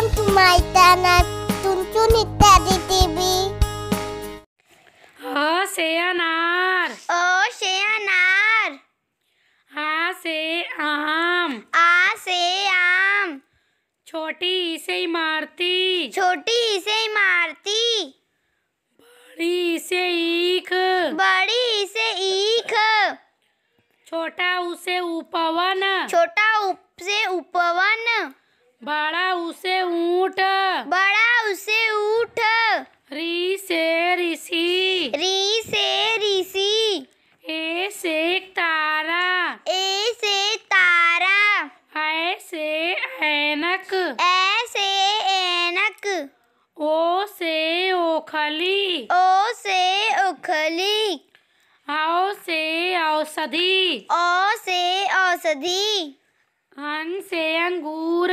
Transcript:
Welcome to my channel, Chunchun Ittadi TV. ओ से अनार ओ से अनार आ से आम आ से आम छोटी से इमारती छोटी से इमारती बड़ी से ईख बड़ी से ईख छोटा उसे उपवन छोटा उसे उपवन बड़ा उसे ऊट बड़ा उसे ऊट री से ऋषि री से ऋषि ए से तारा ए से तारा ऐ से ऐनक ऐ से ऐनक ओ से ओखली ओ से ओखली औ से औषधि ओ से औषधि अन से अंगूर